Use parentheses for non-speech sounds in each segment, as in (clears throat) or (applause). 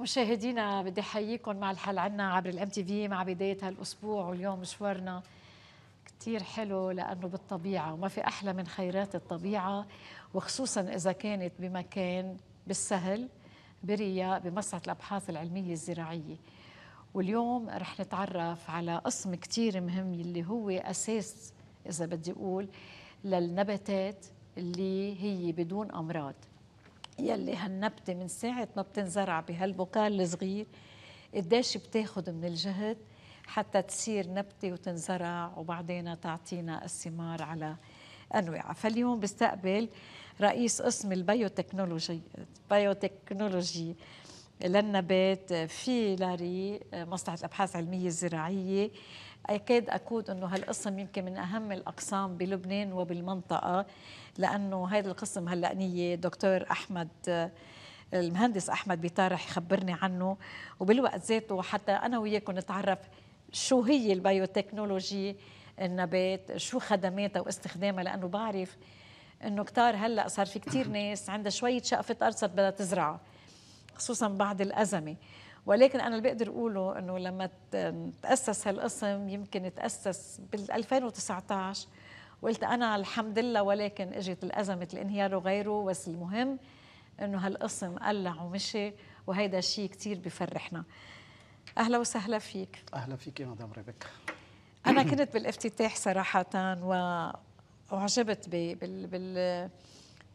مشاهدينا بدي احييكم مع الحل عنا عبر الام تي في مع بدايه هالاسبوع واليوم مشوارنا كثير حلو لانه بالطبيعه وما في احلى من خيرات الطبيعه وخصوصا اذا كانت بمكان بالسهل بريا بمصلحه الابحاث العلميه الزراعيه واليوم رح نتعرف على قسم كثير مهم اللي هو اساس اذا بدي اقول للنباتات اللي هي بدون امراض يلي هالنبتة من ساعة ما بتنزرع بهالبقال الصغير قديش بتاخد من الجهد حتى تصير نبتة وتنزرع وبعدين تعطينا الثمار على أنواعها فاليوم بستقبل رئيس قسم البيوتكنولوجي بيوتكنولوجي للنبات في لاري مصلحة الأبحاث العلمية الزراعية أكاد أكود أنه هالقسم يمكن من أهم الأقسام بلبنان وبالمنطقة لأنه هذا القسم هلأ نية دكتور أحمد المهندس أحمد بيطار رح يخبرني عنه وبالوقت ذاته حتى أنا وياكم نتعرف شو هي البيوتكنولوجي النبات شو خدماتها واستخدامها لأنه بعرف أنه كتار هلأ صار في كتير (clears throat) ناس عندها شوية شقفة أرض بدها تزرعها خصوصا بعد الأزمة ولكن انا اللي بقدر اقوله انه لما تاسس هالقسم يمكن تاسس بال 2019 وقلت انا الحمد لله ولكن اجت الازمه الانهيار وغيره بس المهم انه هالقسم قلع ومشي وهيدا شيء كثير بفرحنا اهلا وسهلا فيك اهلا فيك يا مدام ريبيكا انا (clears throat) كنت بالافتتاح صراحه واعجبت بال بال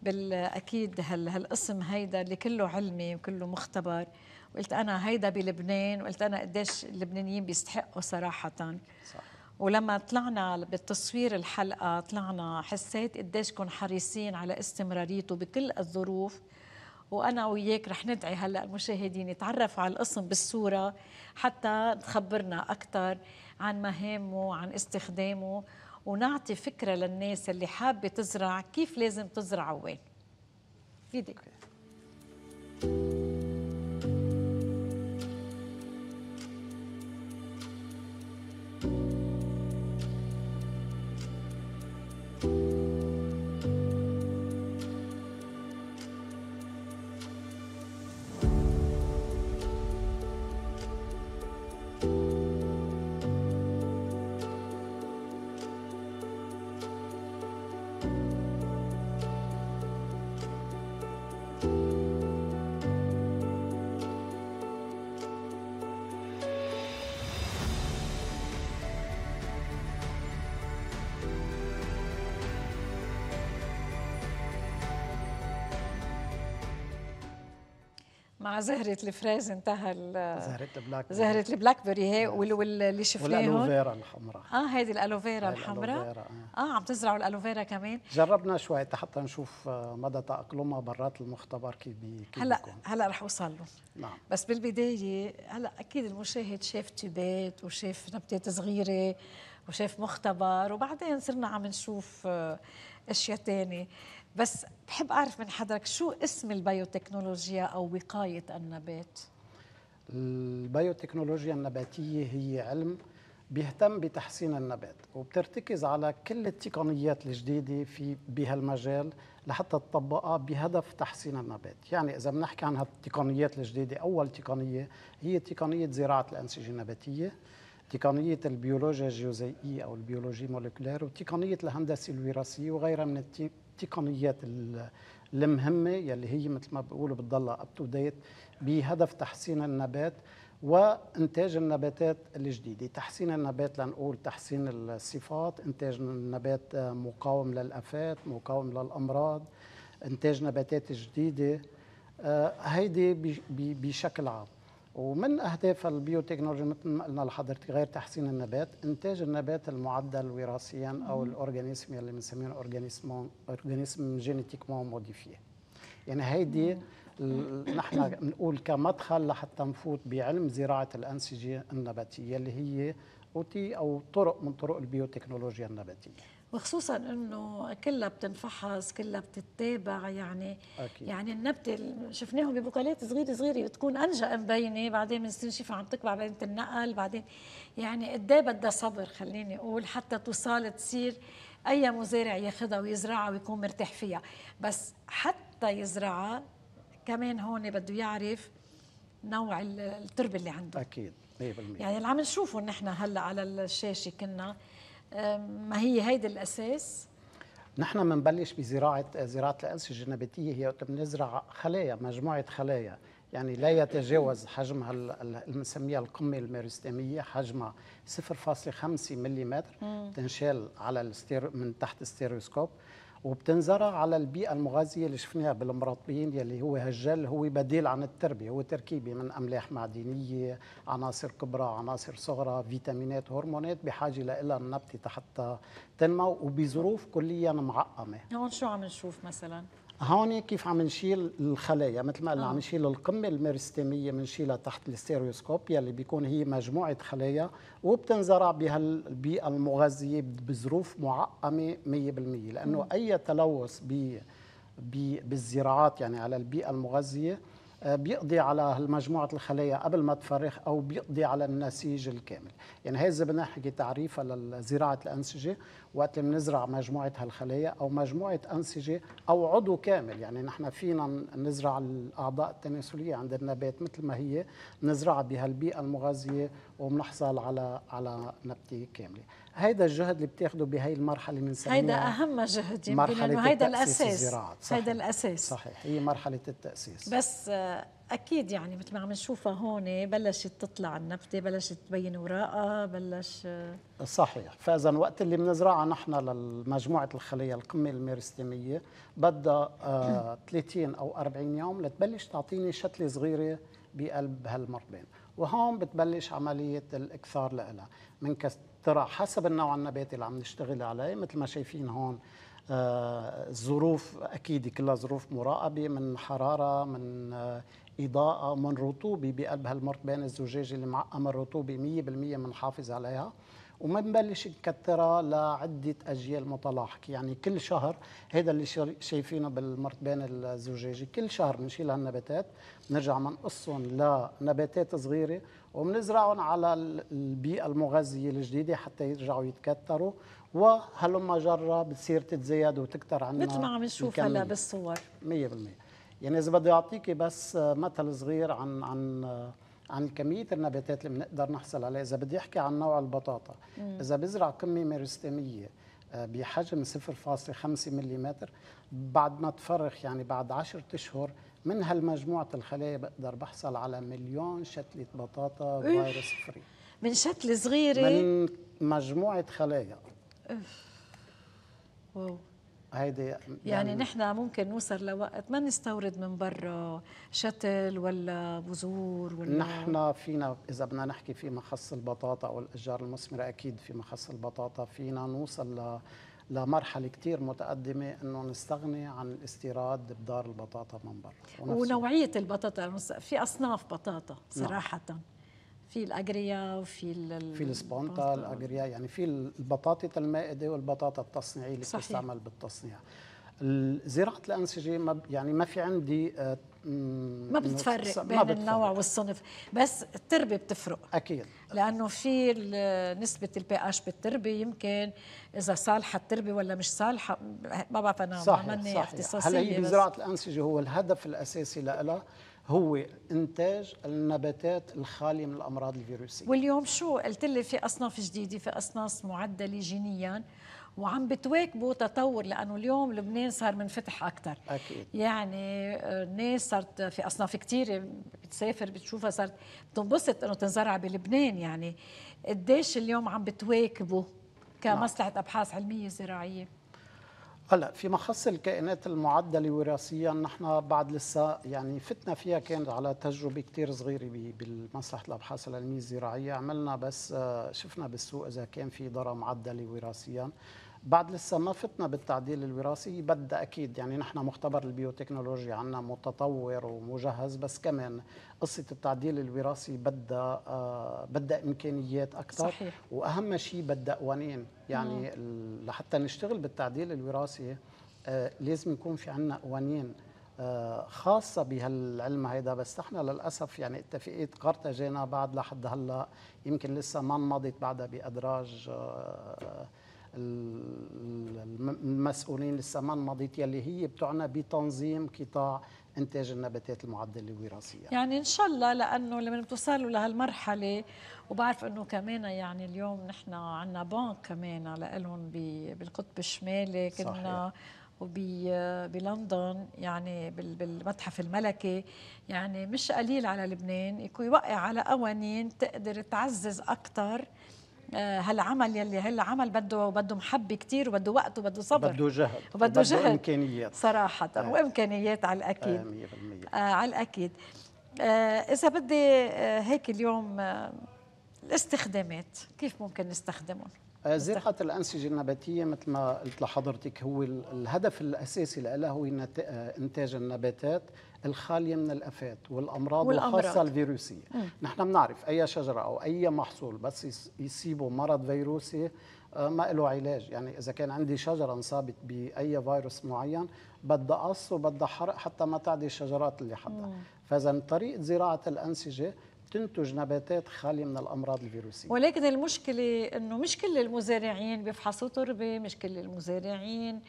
بال اكيد هالقسم هيدا اللي كله علمي وكله مختبر وقلت انا هيدا بلبنان وقلت انا قديش اللبنانيين بيستحقوا صراحه صح. ولما طلعنا بالتصوير الحلقه طلعنا حسيت قديشكم حريصين على استمراريته بكل الظروف وانا وياك رح ندعي هلا المشاهدين يتعرفوا على القسم بالصوره حتى تخبرنا اكثر عن مهامه عن استخدامه ونعطي فكره للناس اللي حابه تزرع كيف لازم تزرع وين. ايدك. Okay. زهره الفريز انتهى زهره البلاك بيري زهره البلاك بيري هي واللي شفناهم والالوفيرا الحمراء اه هيدي الالوفيرا الحمراء آه. اه عم تزرعوا الالوفيرا كمان جربنا شوي حتى نشوف آه، مدى تاقلمها برات المختبر كيف بيكون هلا هلا رح اوصل له نعم بس بالبدايه هلا اكيد المشاهد شاف تيبات وشاف نبتات صغيره وشاف مختبر وبعدين صرنا عم نشوف آه، اشياء ثانيه بس بحب أعرف من حضرتك شو اسم البيوتكنولوجيا أو وقاية النبات؟ البيوتكنولوجيا النباتية هي علم بيهتم بتحسين النبات وبترتكز على كل التقنيات الجديدة في بهالمجال لحتى تطبقها بهدف تحسين النبات يعني إذا بنحكي عن هالتقنيات الجديدة أول تقنية هي تقنية زراعة الأنسجة النباتية تقنية البيولوجيا الجيوزيئية أو البيولوجيا مولكولار وتقنية الهندسة الوراثية وغيرها من التقنيات المهمه يلي هي مثل ما بيقولوا بتضلها اب تو ديت بهدف تحسين النبات وانتاج النباتات الجديده، تحسين النبات لنقول تحسين الصفات، انتاج النبات مقاوم للافات، مقاوم للامراض، انتاج نباتات جديده آه، هيدي بشكل عام ومن اهداف البيوتكنولوجي مثل ما قلنا لحضرتك غير تحسين النبات انتاج النبات المعدل وراثيا او الاورجانيزم اللي بنسميه اورجانيزم اورجانيزم جينيتيكمون موديفي يعني هيدي نحن بنقول كمدخل لحتى نفوت بعلم زراعه الانسجه النباتيه اللي هي اوتي او طرق من طرق البيوتكنولوجيا النباتيه وخصوصا انه كلها بتنفحص كلها بتتابع يعني أكيد. يعني النبته شفناهم ببقالات صغيره صغيره بتكون انجا مبينه بعدين بنستنشف عم تكبر بعدين تنقل بعدين يعني قد ايه بدها صبر خليني اقول حتى توصل تصير اي مزارع ياخذها ويزرعها ويكون مرتاح فيها بس حتى يزرعها كمان هون بده يعرف نوع التربه اللي عنده اكيد 100% يعني اللي عم نشوفه نحن هلا على الشاشه كنا ما هي هيدي الاساس نحن بنبلش بزراعه زراعه الانسجه النباتيه هي وقت بنزرع خلايا مجموعه خلايا يعني لا يتجاوز حجم بنسميها القمه الميرستميه حجمها 0.5 ملم تنشال على الستير من تحت الستيروسكوب وبتنزرع على البيئه المغازية اللي شفناها بالمرطبين يلي هو هالجل هو بديل عن التربية هو تركيبه من املاح معدنيه عناصر كبرى عناصر صغرى فيتامينات هرمونات بحاجه لها النبته حتى تنمو وبظروف كليا معقمه هون شو عم نشوف مثلا هون كيف عم نشيل الخلايا مثل ما قلنا عم آه. نشيل القمه الميرستيميه بنشيلها تحت الستيريوسكوب يلي بيكون هي مجموعه خلايا وبتنزرع بهالبيئه المغذيه بظروف معقمه 100% لانه اي تلوث بالزراعات يعني على البيئه المغذيه آه، بيقضي على مجموعة الخلايا قبل ما تفرخ أو بيقضي على النسيج الكامل يعني هذا بدنا نحكي تعريفها لزراعة الأنسجة وقت اللي بنزرع مجموعة هالخلايا أو مجموعة أنسجة أو عضو كامل يعني نحن فينا نزرع الأعضاء التناسلية عند النبات مثل ما هي نزرعها بهالبيئة المغذية وبنحصل على على نبته كامله هيدا الجهد اللي بتاخده بهي المرحله بنسميها هيدا اهم جهد يمكن مرحله هيدا الاساس هيدا الاساس صحيح هي مرحله التاسيس بس آه، اكيد يعني مثل ما عم نشوفها هون بلشت تطلع النبته بلشت تبين وراقها بلش آه. صحيح فاذا وقت اللي بنزرعها نحن لمجموعه الخليه القمه الميرستيميه بدها 30 آه، (clears throat) او 40 يوم لتبلش تعطيني شتله صغيره بقلب هالمربين وهون بتبلش عملية الإكثار لها كثرة حسب النوع النباتي اللي عم نشتغل عليه مثل ما شايفين هون آه الظروف أكيد كلها ظروف مراقبة من حرارة من آه إضاءة من رطوبة بقلب هالمرتبان الزجاجي اللي معقم الرطوبة 100% منحافظ عليها وما نبلش نكثرها لعده اجيال متلاحقه يعني كل شهر هذا اللي شايفينه بالمرتبين الزجاجي كل شهر بنشيل هالنباتات بنرجع بنقصهم لنباتات صغيره وبنزرعهم على البيئه المغذيه الجديده حتى يرجعوا يتكثروا وهلما جره بتصير تتزايد وتكثر عندنا مثل ما عم نشوف هلا بالصور 100% يعني اذا بدي اعطيكي بس مثل صغير عن عن عن كميه النباتات اللي بنقدر نحصل عليها اذا بدي احكي عن نوع البطاطا مم. اذا بزرع كميه مرستميه آه، بحجم 0.5 ملم بعد ما تفرخ يعني بعد 10 اشهر من هالمجموعة الخلايا بقدر بحصل على مليون شتلة بطاطا فيروس فري من شتلة صغيرة من مجموعة خلايا أوف. واو هيدي يعني, يعني نحن ممكن نوصل لوقت ما نستورد من برا شتل ولا بذور ولا نحن فينا اذا بدنا نحكي في مخص البطاطا او الاشجار المثمره اكيد في مخص البطاطا فينا نوصل ل لمرحله كثير متقدمه انه نستغني عن الاستيراد بدار البطاطا من برا ونوعيه البطاطا يعني في اصناف بطاطا نعم. صراحه نعم. في الاجريا وفي ال... في السبونتا الاجريا يعني في البطاطس المائده والبطاطا التصنيعيه اللي صحيح. بتستعمل بالتصنيع زراعه الانسجه ما يعني ما في عندي آه، ما بتفرق بين ما بتفرق. النوع والصنف بس التربه بتفرق اكيد لانه في نسبه البي اش بالتربه يمكن اذا صالحه التربه ولا مش صالحه ما بعرف انا صحيح. صحيح. اختصاصيه هلا هي بزراعه الانسجه هو الهدف الاساسي لها هو انتاج النباتات الخاليه من الامراض الفيروسيه واليوم شو قلت لي في اصناف جديده في اصناف معدله جينيا وعم بتواكبوا تطور لانه اليوم لبنان صار منفتح اكثر اكيد يعني آه، الناس صارت في اصناف كثيره بتسافر بتشوفها صارت بتنبسط انه تنزرع بلبنان يعني قديش اليوم عم بتواكبوا نعم. كمصلحه ابحاث علميه زراعيه هلا فيما خص الكائنات المعدله وراثيا نحن بعد لسه يعني فتنا فيها كانت على تجربه كثير صغيره بمصلحه الابحاث العلميه الزراعيه عملنا بس آه، شفنا بالسوق اذا كان في ضرر معدله وراثيا بعد لسه ما فتنا بالتعديل الوراثي بدأ أكيد يعني نحن مختبر البيوتكنولوجيا عنا متطور ومجهز بس كمان قصة التعديل الوراثي بدها آه، بدها إمكانيات أكثر صحيح. وأهم شيء بدها قوانين يعني نعم. لحتى نشتغل بالتعديل الوراثي آه، لازم يكون في عنا قوانين آه، خاصة بهالعلم هيدا بس نحن للأسف يعني اتفاقية قرطاجينا بعد لحد هلا يمكن لسه ما انمضت بعدها بأدراج المسؤولين لسه ما اللي يلي هي بتعنى بتنظيم قطاع انتاج النباتات المعدله الوراثيه يعني ان شاء الله لانه لما بتوصلوا لهالمرحله وبعرف انه كمان يعني اليوم نحن عندنا بنك كمان لهم بالقطب الشمالي كنا وبلندن يعني بالمتحف الملكي يعني مش قليل على لبنان يوقع على قوانين تقدر تعزز اكثر آه، هالعمل يلي هالعمل بده بده محبه كثير وبده وقت وبده صبر بده جهد وبده جهد امكانيات صراحه آه. وامكانيات على الاكيد آه, آه على الاكيد آه اذا بدي آه هيك اليوم آه الاستخدامات كيف ممكن نستخدمهم آه، زراعة الأنسجة النباتية مثل ما قلت لحضرتك هو الهدف الأساسي لها هو آه، إنتاج النباتات الخاليه من الافات والامراض, والأمراض. وخاصه الفيروسيه مم. نحن بنعرف اي شجره او اي محصول بس يصيبه مرض فيروسي آه، ما له علاج يعني اذا كان عندي شجره انصابت باي فيروس معين بدها قص وبدها حرق حتى ما تعدي الشجرات اللي حدها فاذا طريقه زراعه الانسجه تنتج نباتات خالية من الأمراض الفيروسية ولكن المشكلة أنه مش كل المزارعين بيفحصوا تربة مش كل المزارعين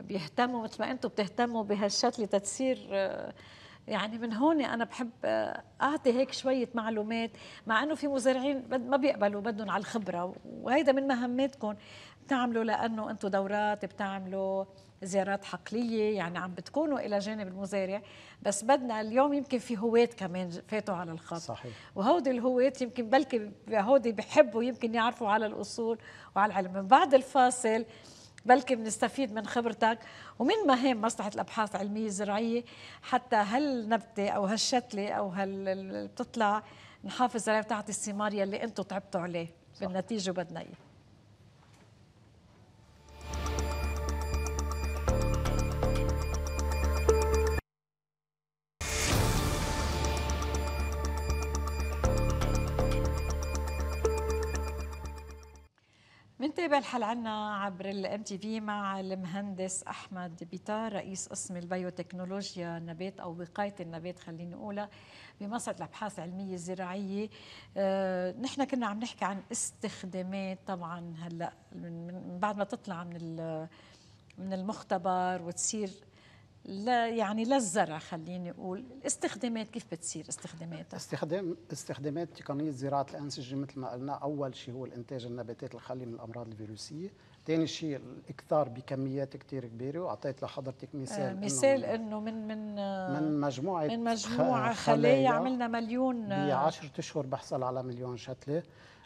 بيهتموا مثل ما انتم بتهتموا بهالشكل تتصير آه، يعني من هون انا بحب آه، اعطي هيك شويه معلومات مع انه في مزارعين ما بيقبلوا بدهم على الخبره وهيدا من مهمتكم بتعملوا لانه انتم دورات بتعملوا زيارات حقليه يعني عم بتكونوا الى جانب المزارع بس بدنا اليوم يمكن في هواة كمان فاتوا على الخط صحيح وهودي الهواة يمكن بلكي هودي بحبوا يمكن يعرفوا على الاصول وعلى العلم من بعد الفاصل بلكي بنستفيد من خبرتك ومن مهام مصلحه الابحاث العلميه الزراعيه حتى هالنبته او هالشتله او هال بتطلع نحافظ عليها بتعطي الثمار يلي انتم تعبتوا عليه بالنتيجه بدنا اياه منتابع الحل عنا عبر الام تي في مع المهندس احمد بيتار رئيس قسم البيوتكنولوجيا النبات او وقايه النبات خليني اقولها بمصلحه الابحاث العلميه الزراعيه آه، نحن كنا عم نحكي عن استخدامات طبعا هلا من بعد ما تطلع من من المختبر وتصير لا يعني للزرع خليني اقول الاستخدامات كيف بتصير استخداماتها استخدام استخدامات تقنيه زراعه الانسجه مثل ما قلنا اول شيء هو الانتاج النباتات الخالي من الامراض الفيروسيه ثاني شيء الاكثار بكميات كثير كبيره واعطيت لحضرتك مثال آه مثال انه من من آه، من مجموعه من مجموعه خلايا عملنا مليون آه، ب 10 اشهر بحصل على مليون شتله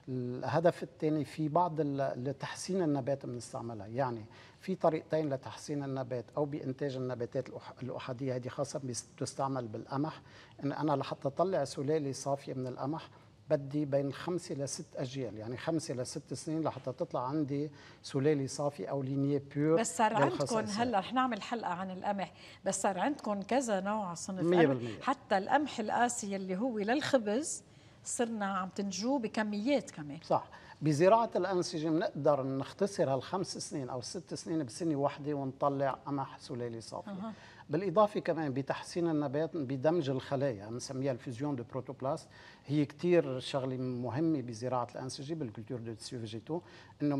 الهدف الثاني في بعض لتحسين النبات بنستعملها يعني في طريقتين لتحسين النبات او بانتاج النباتات الاحاديه هذه خاصه بتستعمل بالقمح ان انا لحتى اطلع سلاله صافيه من القمح بدي بين خمسة إلى ست أجيال يعني خمسة إلى ست سنين لحتى تطلع عندي سلالة صافي أو لينيه بيور بس صار عندكم هلا رح نعمل حلقة عن القمح بس صار عندكم كذا نوع صنف قمح حتى القمح القاسي اللي هو للخبز صرنا عم تنجوه بكميات كمان صح بزراعة الأنسجة بنقدر نختصر هالخمس سنين أو الست سنين بسنة واحدة ونطلع قمح سلالي صافي أه. بالإضافة كمان بتحسين النبات بدمج الخلايا بنسميها الفيزيون دو بروتوبلاست هي كتير شغلة مهمة بزراعة الأنسجة بالكولتور دو تسيو فيجيتو إنه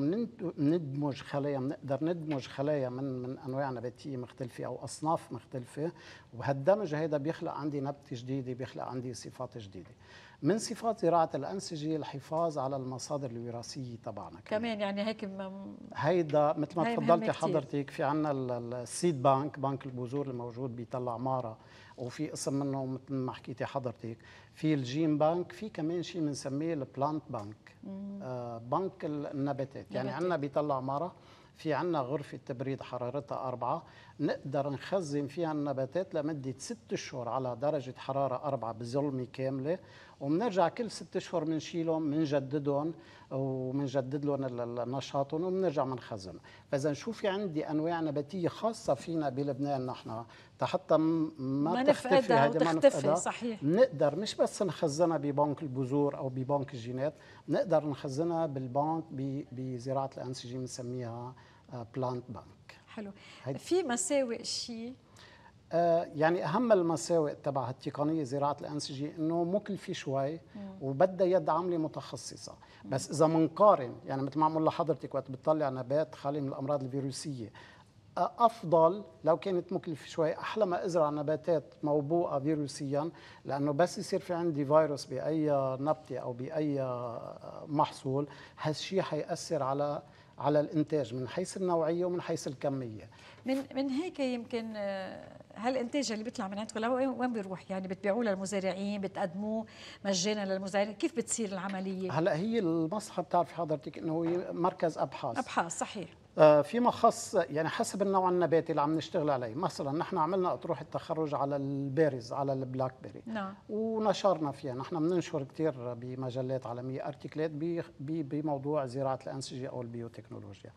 بندمج خلايا بنقدر ندمج خلايا من من أنواع نباتية مختلفة أو أصناف مختلفة وهالدمج هذا بيخلق عندي نبتة جديدة بيخلق عندي صفات جديدة من صفات زراعة الأنسجة الحفاظ على المصادر الوراثية تبعنا كمان, يعني هيك هيدا مثل ما تفضلتي حضرتك في عنا السيد بانك بنك البذور الموجود بطلع عمارة وفي قسم منه مثل ما حكيتي حضرتك في الجين بانك في كمان شيء بنسميه البلانت بانك آه بنك النباتات يعني عندنا بطلع عمارة في عنا غرفة تبريد حرارتها أربعة نقدر نخزن فيها النباتات لمدة ست شهور على درجة حرارة أربعة بظلمة كاملة وبنرجع كل ست اشهر بنشيلهم بنجددهم وبنجدد لهم نشاطهم وبنرجع بنخزن فاذا شو في عندي انواع نباتيه خاصه فينا بلبنان نحن حتى ما, ما تختفي هذه ما نفقدها صحيح بنقدر مش بس نخزنها ببنك البذور او ببنك الجينات، بنقدر نخزنها بالبنك بزراعه الانسجه بنسميها بلانت آه، بنك حلو في مساوئ شيء آه، يعني اهم المساوئ تبع التقنيه زراعه الانسجه انه مكلفه شوي وبدها يد عامله متخصصه بس اذا بنقارن يعني مثل ما عم لحضرتك وقت بتطلع نبات خالي من الامراض الفيروسيه افضل لو كانت مكلفه شوي احلى ما ازرع نباتات موبوءه فيروسيا لانه بس يصير في عندي فيروس باي نبته او باي آه، محصول هالشيء حياثر على على الانتاج من حيث النوعيه ومن حيث الكميه من من هيك يمكن آه، هالانتاج اللي بيطلع من عندكم وين بيروح يعني بتبيعوه للمزارعين بتقدموه مجانا للمزارعين كيف بتصير العمليه هلا هي المصحه بتعرفي حضرتك انه هو مركز ابحاث ابحاث صحيح آه، فيما خص يعني حسب النوع النباتي اللي عم نشتغل عليه مثلا نحن عملنا اطروحه تخرج على البيريز على البلاك بيري نعم ونشرنا فيها نحن بننشر كثير بمجلات عالميه ارتكلات بموضوع زراعه الانسجه او البيوتكنولوجيا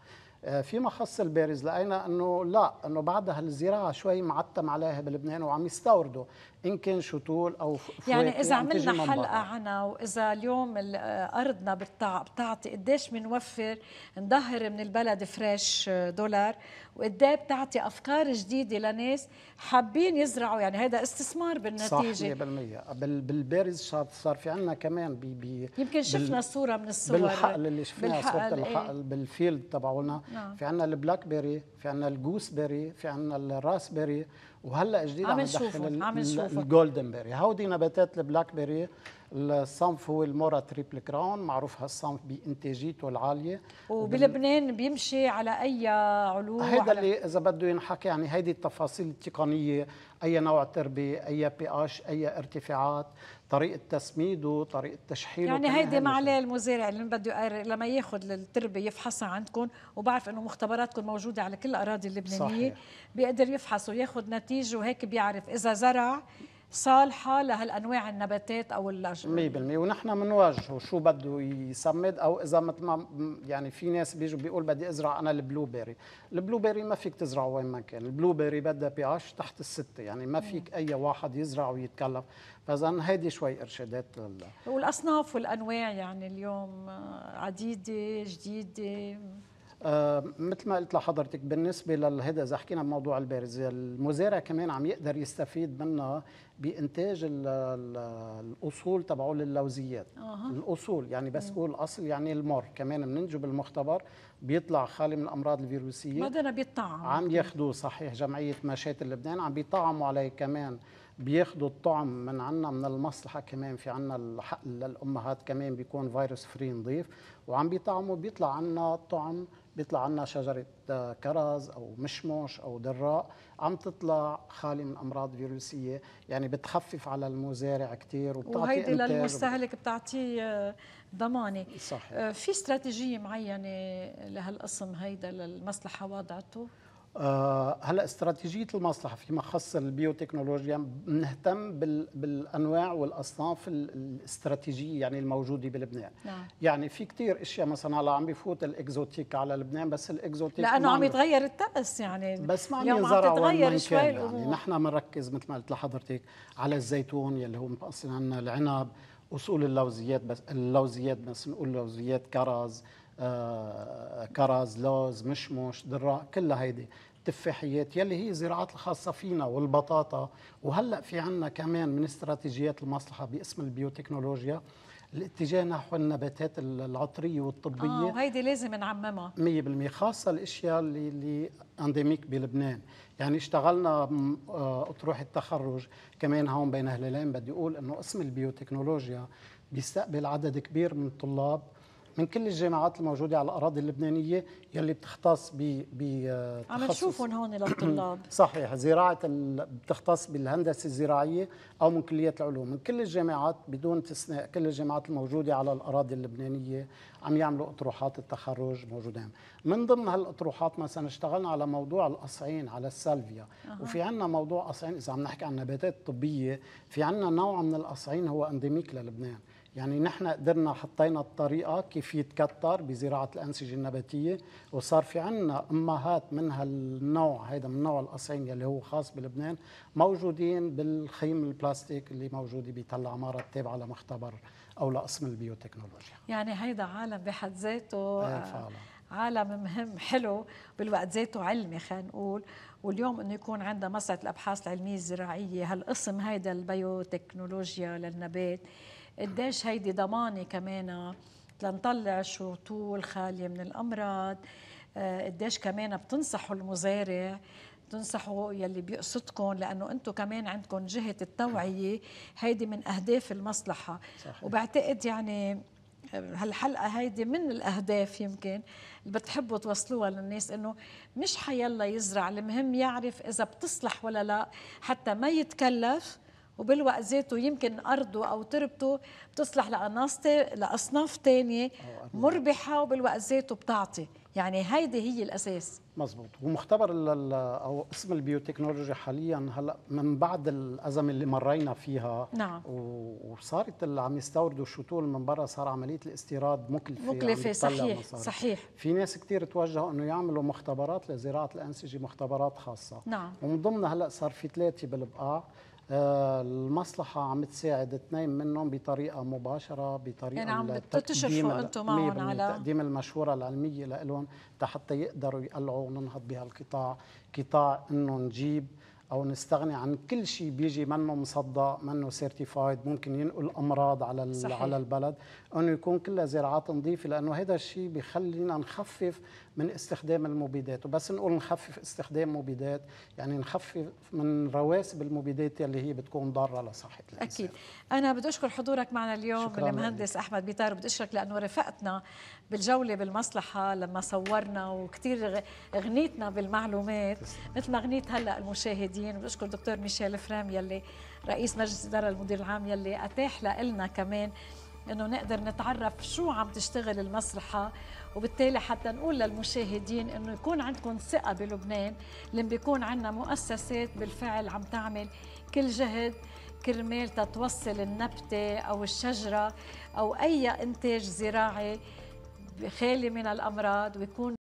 آه، فيما خص البارز لقينا انه لا انه بعدها الزراعه شوي معتم عليها بلبنان وعم يستوردوا ان كان شطول او فواكه يعني, يعني اذا عملنا حلقه عنها واذا اليوم ارضنا بتعطي قديش بنوفر نظهر من البلد فريش دولار وقديه بتعطي افكار جديده لناس حابين يزرعوا يعني هذا استثمار بالنتيجه صح 100% بالبارز صار في عندنا كمان بي بي يمكن شفنا بال... صوره من الصور بالحقل اللي شفناها صوره إيه؟ الحقل بالفيلد تبعونا نعم. في عندنا البلاك بيري في عندنا الجوس بيري في عندنا الراس بيري وهلا جديد عم ندخل الجولدن بيري هودي نباتات البلاك بيري الصنف هو المورا تريبل كراون معروف هالصنف بانتاجيته العاليه وبلبنان بيمشي على اي علوم هذا اللي اذا بده ينحكي يعني هيدي التفاصيل التقنيه اي نوع تربيه اي بي اش اي ارتفاعات طريقه تسميده طريقه تشحيله يعني هيدي مع المزارع اللي بده لما ياخذ التربه يفحصها عندكم وبعرف انه مختبراتكم موجوده على كل الاراضي اللبنانيه صحيح. بيقدر يفحص وياخذ نتيجه وهيك بيعرف اذا زرع صالحه لهالانواع النباتات او الاشجار 100% ونحن بنواجهه شو بده يصمد او اذا مثل ما يعني في ناس بيجوا بيقول بدي ازرع انا البلو بيري، البلو بيري ما فيك تزرعه وين ما كان، البلو بيري بدها بي اتش تحت السته يعني ما فيك اي واحد يزرع ويتكلف، فاذا هيدي شوي ارشادات لل والاصناف والانواع يعني اليوم آه، عديده جديده آه مثل ما قلت لحضرتك بالنسبه لهذا اذا حكينا بموضوع البارز المزارع كمان عم يقدر يستفيد منها بانتاج الاصول تبعه للوزيات أه. الاصول يعني بس قول اصل يعني المر كمان بننجو بالمختبر بيطلع خالي من الامراض الفيروسيه بدنا بيطعم عم ياخذوه صحيح جمعيه مشات لبنان عم بيطعموا عليه كمان بياخذوا الطعم من عنا من المصلحه كمان في عنا الحق للامهات كمان بيكون فيروس فري نظيف وعم بيطعموا بيطلع عنا طعم بيطلع عنا شجرة آه، كرز أو مشمش أو دراء عم تطلع خالي من أمراض فيروسية يعني بتخفف على المزارع كتير وبتعطي وهيدي للمستهلك بتعطي آه، ضمانة صحيح. آه، في استراتيجية معينة لهالقسم هيدا للمصلحة وضعته؟ آه، هلا استراتيجيه المصلحه فيما خص البيوتكنولوجيا بنهتم بالانواع والاصناف الاستراتيجيه يعني الموجوده بلبنان نعم. يعني في كثير اشياء مثلا هلا عم بيفوت الاكزوتيك على لبنان بس الاكزوتيك لانه عم يتغير الطقس يعني بس ما عم يتغير تتغير شوي يعني نحن بنركز مثل ما قلت لحضرتك على الزيتون يلي هو مقصر عنا العنب اصول اللوزيات بس اللوزيات بس نقول لوزيات كرز آه، كرز لوز مشمش دراء كلها هيدي التفاحيات يلي هي الزراعات الخاصه فينا والبطاطا وهلا في عنا كمان من استراتيجيات المصلحه باسم البيوتكنولوجيا الاتجاه نحو النباتات العطريه والطبيه اه وهيدي لازم نعممها 100% خاصه الاشياء اللي, اللي انديميك بلبنان يعني اشتغلنا آه، اطروحه التخرج كمان هون بين هلالين بدي اقول انه قسم البيوتكنولوجيا بيستقبل عدد كبير من الطلاب من كل الجامعات الموجوده على الاراضي اللبنانيه يلي بتختص ب ب عم نشوفهم هون (clears throat) للطلاب صحيح زراعه بتختص بالهندسه الزراعيه او من كليه العلوم من كل الجامعات بدون استثناء كل الجامعات الموجوده على الاراضي اللبنانيه عم يعملوا اطروحات التخرج موجودين من ضمن هالاطروحات مثلا اشتغلنا على موضوع الاصعين على السالفيا أه. وفي عندنا موضوع اصعين اذا عم نحكي عن نباتات طبيه في عندنا نوع من الاصعين هو انديميك للبنان يعني نحن قدرنا حطينا الطريقة كيف يتكتر بزراعة الأنسجة النباتية وصار في عنا أمهات من هالنوع هيدا من نوع القصعين اللي هو خاص بلبنان موجودين بالخيم البلاستيك اللي موجودة بتل عمارة التابعة لمختبر أو لقسم البيوتكنولوجيا يعني هيدا عالم بحد ذاته إيه، آه فعلا. عالم مهم حلو بالوقت ذاته علمي خلينا نقول واليوم انه يكون عندها مسرح الابحاث العلميه الزراعيه هالقسم هيدا البيوتكنولوجيا للنبات قديش هيدي ضمانه كمان لنطلع شطول خاليه من الامراض آه، قديش كمان بتنصحوا المزارع تنصحوا يلي بيقصدكم لانه انتم كمان عندكم جهه التوعيه هيدي من اهداف المصلحه صحيح. وبعتقد يعني آه، هالحلقه هيدي من الاهداف يمكن اللي بتحبوا توصلوها للناس انه مش حيلا يزرع المهم يعرف اذا بتصلح ولا لا حتى ما يتكلف وبالوقت ذاته يمكن ارضه او تربته بتصلح لاناصه لاصناف ثانيه مربحه وبالوقت ذاته بتعطي يعني هيدي هي الاساس مزبوط ومختبر او اسم البيوتكنولوجيا حاليا هلا من بعد الازمه اللي مرينا فيها نعم وصارت اللي عم يستوردوا الشتول من برا صار عمليه الاستيراد مكلفه مكلفه صحيح مصاري. صحيح في ناس كثير توجهوا انه يعملوا مختبرات لزراعه الانسجه مختبرات خاصه نعم ومن ضمنها هلا صار في ثلاثه بالبقاع آه، المصلحة عم تساعد اثنين منهم بطريقة مباشرة بطريقة يعني إيه، عم تتشرفوا انتم معهم على تقديم المشورة العلمية لهم حتى يقدروا يقلعوا وننهض بهالقطاع قطاع انه نجيب او نستغني عن كل شيء بيجي منه مصدق منه سيرتيفايد ممكن ينقل امراض على صحيح. على البلد انه يكون كلها زراعات نظيفه لانه هذا الشيء بخلينا نخفف من استخدام المبيدات وبس نقول نخفف استخدام مبيدات يعني نخفف من رواسب المبيدات اللي هي بتكون ضاره لصحه الانسان اكيد انا بدي اشكر حضورك معنا اليوم المهندس لك. احمد بيطار وبدي اشكرك لانه رفقتنا بالجوله بالمصلحه لما صورنا وكثير غنيتنا بالمعلومات مثل ما غنيت هلا المشاهدين بدي اشكر دكتور ميشيل فرام يلي رئيس مجلس الاداره المدير العام يلي اتاح لنا كمان انه نقدر نتعرف شو عم تشتغل المسرحه وبالتالي حتى نقول للمشاهدين انه يكون عندكم ثقه بلبنان لما بيكون عندنا مؤسسات بالفعل عم تعمل كل جهد كرمال تتوصل النبته او الشجره او اي انتاج زراعي خالي من الامراض ويكون